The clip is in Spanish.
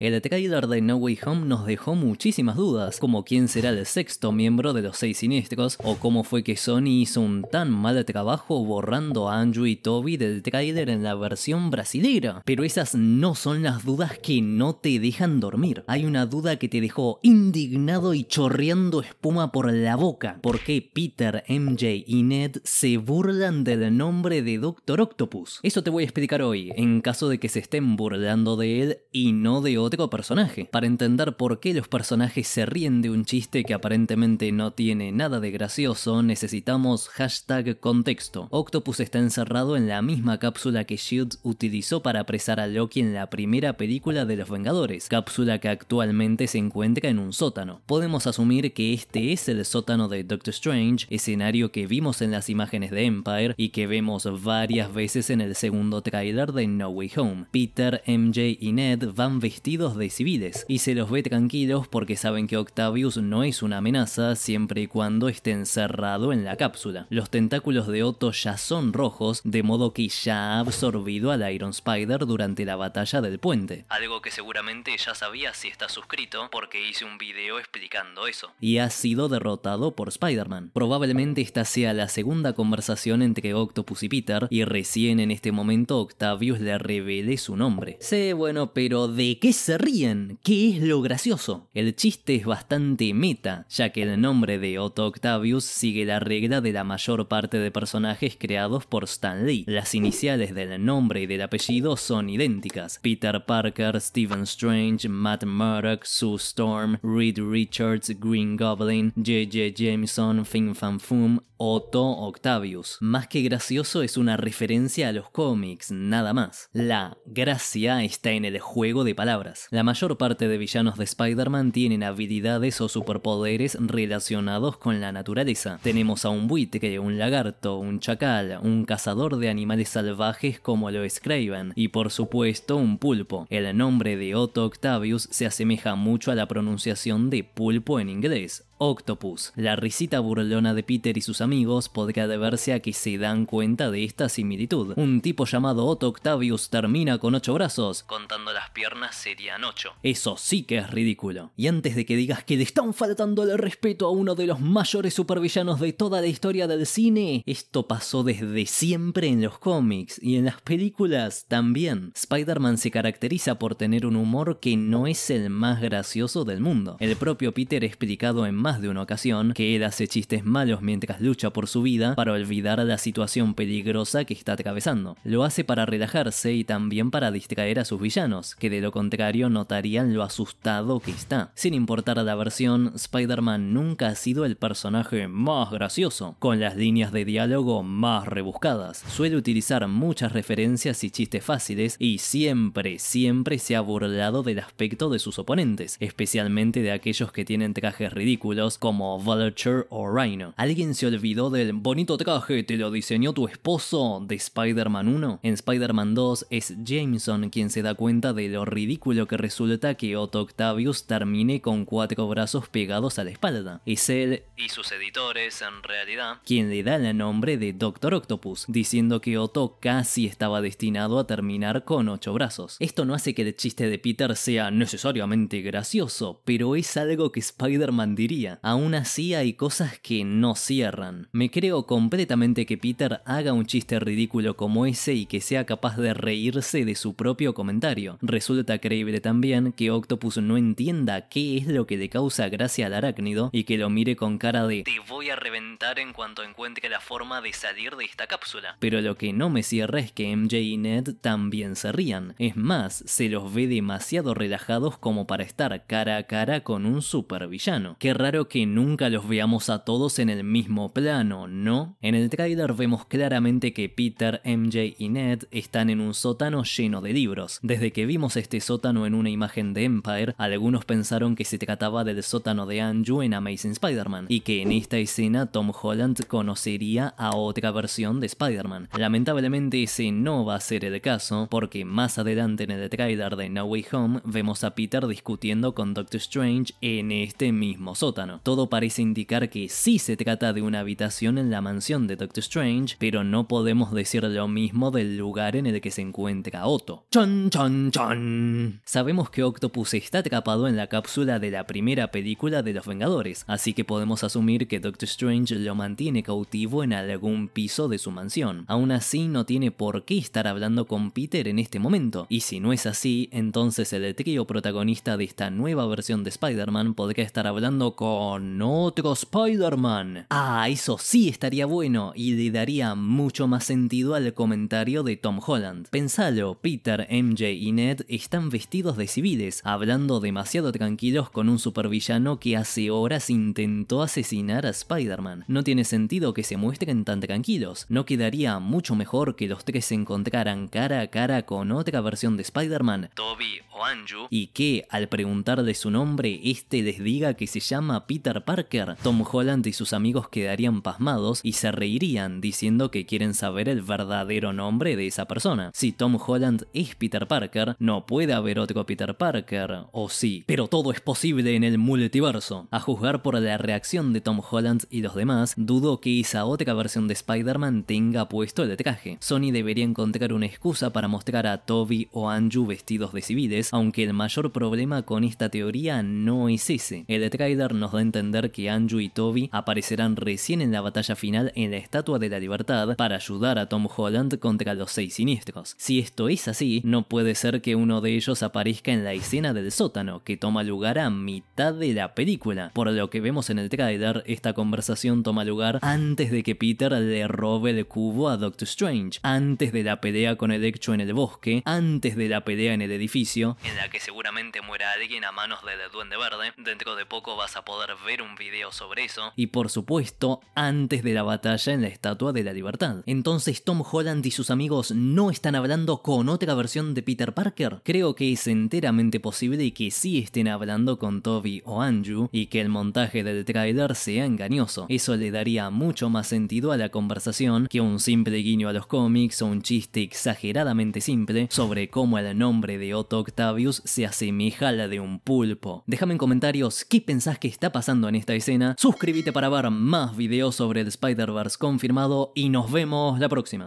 El trailer de No Way Home nos dejó muchísimas dudas, como quién será el sexto miembro de los seis siniestros, o cómo fue que Sony hizo un tan mal trabajo borrando a Andrew y Toby del trailer en la versión brasilera. Pero esas no son las dudas que no te dejan dormir. Hay una duda que te dejó indignado y chorreando espuma por la boca. ¿Por qué Peter, MJ y Ned se burlan del nombre de Doctor Octopus? Eso te voy a explicar hoy, en caso de que se estén burlando de él y no de otro personaje, para entender por qué los personajes se ríen de un chiste que aparentemente no tiene nada de gracioso, necesitamos hashtag contexto. Octopus está encerrado en la misma cápsula que SHIELD utilizó para apresar a Loki en la primera película de los Vengadores, cápsula que actualmente se encuentra en un sótano. Podemos asumir que este es el sótano de Doctor Strange, escenario que vimos en las imágenes de Empire y que vemos varias veces en el segundo tráiler de No Way Home. Peter, MJ y Ned van vestidos de civiles y se los ve tranquilos porque saben que Octavius no es una amenaza siempre y cuando esté encerrado en la cápsula. Los tentáculos de Otto ya son rojos, de modo que ya ha absorbido al Iron Spider durante la batalla del puente, algo que seguramente ya sabía si está suscrito porque hice un video explicando eso. Y ha sido derrotado por Spider-Man. Probablemente esta sea la segunda conversación entre Octopus y Peter y recién en este momento Octavius le revele su nombre. Sé bueno, pero ¿de qué se se ríen, ¿Qué es lo gracioso. El chiste es bastante meta, ya que el nombre de Otto Octavius sigue la regla de la mayor parte de personajes creados por Stan Lee. Las iniciales del nombre y del apellido son idénticas. Peter Parker, Stephen Strange, Matt Murdock, Sue Storm, Reed Richards, Green Goblin, J.J. Jameson, Fin Fan Fum, Otto Octavius. Más que gracioso es una referencia a los cómics, nada más. La gracia está en el juego de palabras. La mayor parte de villanos de Spider-Man tienen habilidades o superpoderes relacionados con la naturaleza. Tenemos a un buitre, un lagarto, un chacal, un cazador de animales salvajes como lo escriben, y por supuesto un pulpo. El nombre de Otto Octavius se asemeja mucho a la pronunciación de pulpo en inglés, Octopus. La risita burlona de Peter y sus amigos podría deberse a que se dan cuenta de esta similitud. Un tipo llamado Otto Octavius termina con ocho brazos, contando las piernas serían ocho. Eso sí que es ridículo. Y antes de que digas que le están faltando el respeto a uno de los mayores supervillanos de toda la historia del cine, esto pasó desde siempre en los cómics y en las películas también. Spider-Man se caracteriza por tener un humor que no es el más gracioso del mundo. El propio Peter explicado en de una ocasión que él hace chistes malos mientras lucha por su vida para olvidar la situación peligrosa que está atravesando. Lo hace para relajarse y también para distraer a sus villanos, que de lo contrario notarían lo asustado que está. Sin importar la versión, Spider-Man nunca ha sido el personaje más gracioso, con las líneas de diálogo más rebuscadas. Suele utilizar muchas referencias y chistes fáciles y siempre, siempre se ha burlado del aspecto de sus oponentes, especialmente de aquellos que tienen trajes ridículos como Vulture o Rhino. ¿Alguien se olvidó del bonito traje te lo diseñó tu esposo de Spider-Man 1? En Spider-Man 2 es Jameson quien se da cuenta de lo ridículo que resulta que Otto Octavius termine con cuatro brazos pegados a la espalda. Es él y sus editores, en realidad, quien le da el nombre de Doctor Octopus, diciendo que Otto casi estaba destinado a terminar con ocho brazos. Esto no hace que el chiste de Peter sea necesariamente gracioso, pero es algo que Spider-Man diría Aún así hay cosas que no cierran. Me creo completamente que Peter haga un chiste ridículo como ese y que sea capaz de reírse de su propio comentario. Resulta creíble también que Octopus no entienda qué es lo que le causa gracia al arácnido y que lo mire con cara de te voy a reventar en cuanto encuentre la forma de salir de esta cápsula. Pero lo que no me cierra es que MJ y Ned también se rían. Es más, se los ve demasiado relajados como para estar cara a cara con un supervillano. Qué raro que nunca los veamos a todos en el mismo plano, ¿no? En el trailer vemos claramente que Peter, MJ y Ned están en un sótano lleno de libros. Desde que vimos este sótano en una imagen de Empire, algunos pensaron que se trataba del sótano de Anju en Amazing Spider-Man, y que en esta escena Tom Holland conocería a otra versión de Spider-Man. Lamentablemente ese no va a ser el caso, porque más adelante en el trailer de No Way Home vemos a Peter discutiendo con Doctor Strange en este mismo sótano. Todo parece indicar que sí se trata de una habitación en la mansión de Doctor Strange, pero no podemos decir lo mismo del lugar en el que se encuentra Otto. Chon, chon, chon. Sabemos que Octopus está atrapado en la cápsula de la primera película de Los Vengadores, así que podemos asumir que Doctor Strange lo mantiene cautivo en algún piso de su mansión. Aún así, no tiene por qué estar hablando con Peter en este momento, y si no es así, entonces el trío protagonista de esta nueva versión de Spider-Man podría estar hablando con con otro Spider-Man. Ah, eso sí estaría bueno y le daría mucho más sentido al comentario de Tom Holland. Pensalo, Peter, MJ y Ned están vestidos de civiles, hablando demasiado tranquilos con un supervillano que hace horas intentó asesinar a Spider-Man. No tiene sentido que se muestren tan tranquilos. No quedaría mucho mejor que los tres se encontraran cara a cara con otra versión de Spider-Man, Toby o Andrew, y que al preguntarle su nombre, este les diga que se llama Peter Parker, Tom Holland y sus amigos quedarían pasmados y se reirían diciendo que quieren saber el verdadero nombre de esa persona. Si Tom Holland es Peter Parker, no puede haber otro Peter Parker, o sí. Pero todo es posible en el multiverso. A juzgar por la reacción de Tom Holland y los demás, dudo que esa otra versión de Spider-Man tenga puesto el traje. Sony debería encontrar una excusa para mostrar a Toby o Anju vestidos de civiles, aunque el mayor problema con esta teoría no es ese. El trailer no entender que Andrew y Toby aparecerán recién en la batalla final en la Estatua de la Libertad para ayudar a Tom Holland contra los seis siniestros. Si esto es así, no puede ser que uno de ellos aparezca en la escena del sótano, que toma lugar a mitad de la película. Por lo que vemos en el tráiler, esta conversación toma lugar antes de que Peter le robe el cubo a Doctor Strange, antes de la pelea con Electro en el bosque, antes de la pelea en el edificio, en la que seguramente muera alguien a manos del Duende Verde. Dentro de poco vas a poder ver un video sobre eso. Y por supuesto, antes de la batalla en la Estatua de la Libertad. Entonces Tom Holland y sus amigos no están hablando con otra versión de Peter Parker. Creo que es enteramente posible que sí estén hablando con Toby o Andrew y que el montaje del tráiler sea engañoso. Eso le daría mucho más sentido a la conversación que un simple guiño a los cómics o un chiste exageradamente simple sobre cómo el nombre de Otto Octavius se asemeja a la de un pulpo. Déjame en comentarios qué pensás que está pasando en esta escena. Suscríbete para ver más videos sobre el Spider-Verse confirmado y nos vemos la próxima.